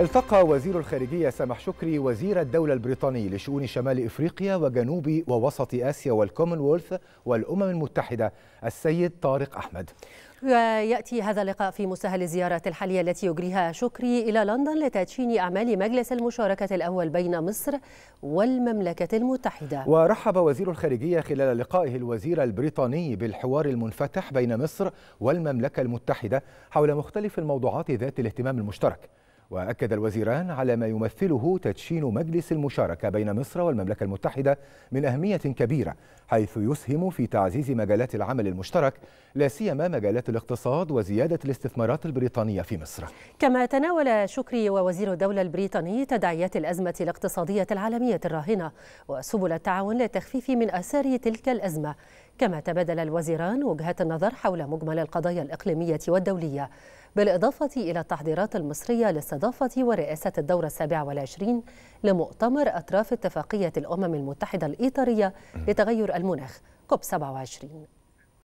التقى وزير الخارجية سامح شكري وزير الدولة البريطاني لشؤون شمال إفريقيا وجنوب ووسط آسيا والكومنولث والأمم المتحدة السيد طارق أحمد ويأتي هذا اللقاء في مسهل الزيارات الحالية التي يجريها شكري إلى لندن لتدشين أعمال مجلس المشاركة الأول بين مصر والمملكة المتحدة ورحب وزير الخارجية خلال لقائه الوزير البريطاني بالحوار المنفتح بين مصر والمملكة المتحدة حول مختلف الموضوعات ذات الاهتمام المشترك وأكد الوزيران على ما يمثله تدشين مجلس المشاركة بين مصر والمملكة المتحدة من أهمية كبيرة حيث يسهم في تعزيز مجالات العمل المشترك لا سيما مجالات الاقتصاد وزيادة الاستثمارات البريطانية في مصر. كما تناول شكري ووزير الدولة البريطاني تداعيات الأزمة الاقتصادية العالمية الراهنة وسبل التعاون للتخفيف من آثار تلك الأزمة، كما تبادل الوزيران وجهات النظر حول مجمل القضايا الإقليمية والدولية. بالإضافة إلى التحضيرات المصرية لاستضافة ورئاسة الدورة السابعة والعشرين لمؤتمر أطراف اتفاقية الأمم المتحدة الإيطارية لتغير المناخ كوب 27